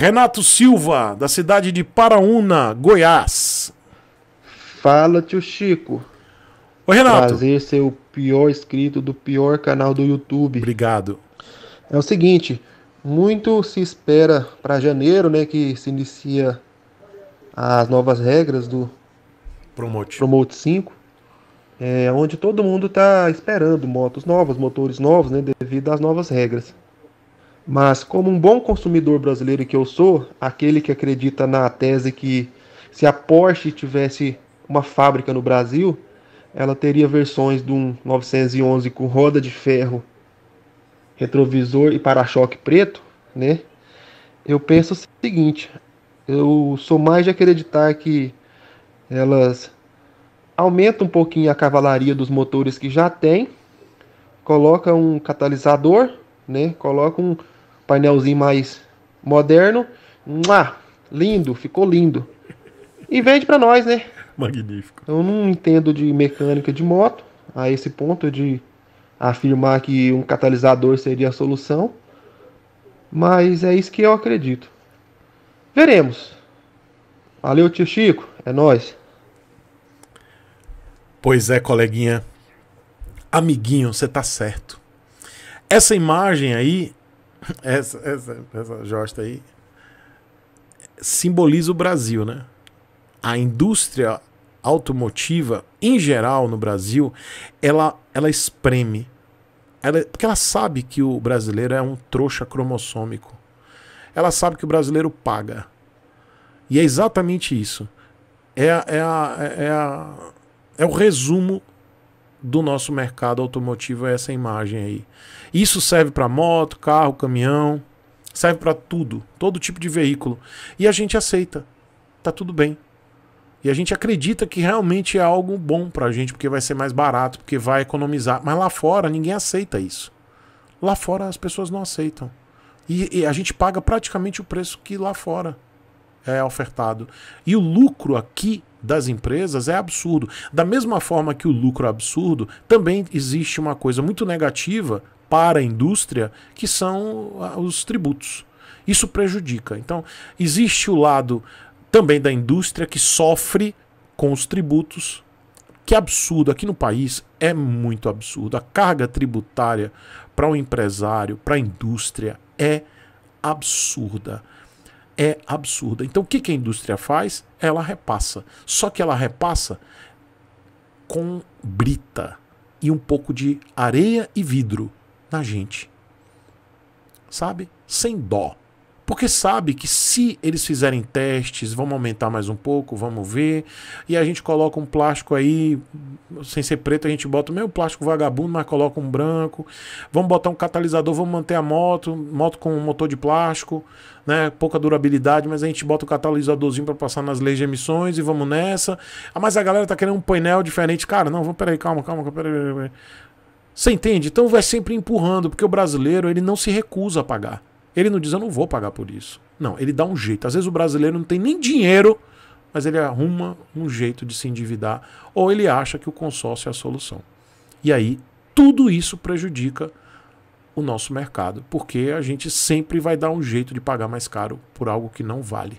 Renato Silva, da cidade de Paraúna, Goiás. Fala, tio Chico. Oi, Renato. Prazer ser o pior inscrito do pior canal do YouTube. Obrigado. É o seguinte, muito se espera para janeiro, né, que se inicia as novas regras do Promote, Promote 5, é, onde todo mundo está esperando motos novas, motores novos, né, devido às novas regras. Mas, como um bom consumidor brasileiro que eu sou, aquele que acredita na tese que se a Porsche tivesse uma fábrica no Brasil, ela teria versões de um 911 com roda de ferro, retrovisor e para-choque preto, né? Eu penso o seguinte: eu sou mais de acreditar que elas aumentam um pouquinho a cavalaria dos motores que já tem, coloca um catalisador né? Coloca um painelzinho mais moderno. Mua, lindo, ficou lindo. E vende para nós, né? Magnífico. Eu não entendo de mecânica de moto a esse ponto de afirmar que um catalisador seria a solução. Mas é isso que eu acredito. Veremos. Valeu, tio Chico. É nós. Pois é, coleguinha. Amiguinho, você tá certo. Essa imagem aí, essa, essa, essa josta aí, simboliza o Brasil, né? A indústria automotiva, em geral, no Brasil, ela, ela espreme. Ela, porque ela sabe que o brasileiro é um trouxa cromossômico. Ela sabe que o brasileiro paga. E é exatamente isso. É, é, a, é, é, a, é o resumo do nosso mercado automotivo é essa imagem aí. Isso serve para moto, carro, caminhão, serve para tudo, todo tipo de veículo. E a gente aceita, tá tudo bem. E a gente acredita que realmente é algo bom para a gente, porque vai ser mais barato, porque vai economizar. Mas lá fora ninguém aceita isso. Lá fora as pessoas não aceitam. E, e a gente paga praticamente o preço que lá fora é ofertado. E o lucro aqui das empresas é absurdo. Da mesma forma que o lucro é absurdo, também existe uma coisa muito negativa para a indústria, que são ah, os tributos. Isso prejudica. Então, existe o lado também da indústria que sofre com os tributos. Que absurdo, aqui no país é muito absurdo. A carga tributária para o um empresário, para a indústria, é absurda é absurda. Então, o que, que a indústria faz? Ela repassa. Só que ela repassa com brita e um pouco de areia e vidro na gente. Sabe? Sem dó. Porque sabe que se eles fizerem testes, vamos aumentar mais um pouco, vamos ver. E a gente coloca um plástico aí, sem ser preto, a gente bota o mesmo plástico vagabundo, mas coloca um branco. Vamos botar um catalisador, vamos manter a moto, moto com um motor de plástico, né? Pouca durabilidade, mas a gente bota o catalisadorzinho para passar nas leis de emissões e vamos nessa. Ah, mas a galera tá querendo um painel diferente. Cara, não, vamos, peraí, calma, calma, peraí, peraí. Você entende? Então vai sempre empurrando, porque o brasileiro ele não se recusa a pagar. Ele não diz, eu não vou pagar por isso. Não, ele dá um jeito. Às vezes o brasileiro não tem nem dinheiro, mas ele arruma um jeito de se endividar, ou ele acha que o consórcio é a solução. E aí, tudo isso prejudica o nosso mercado, porque a gente sempre vai dar um jeito de pagar mais caro por algo que não vale.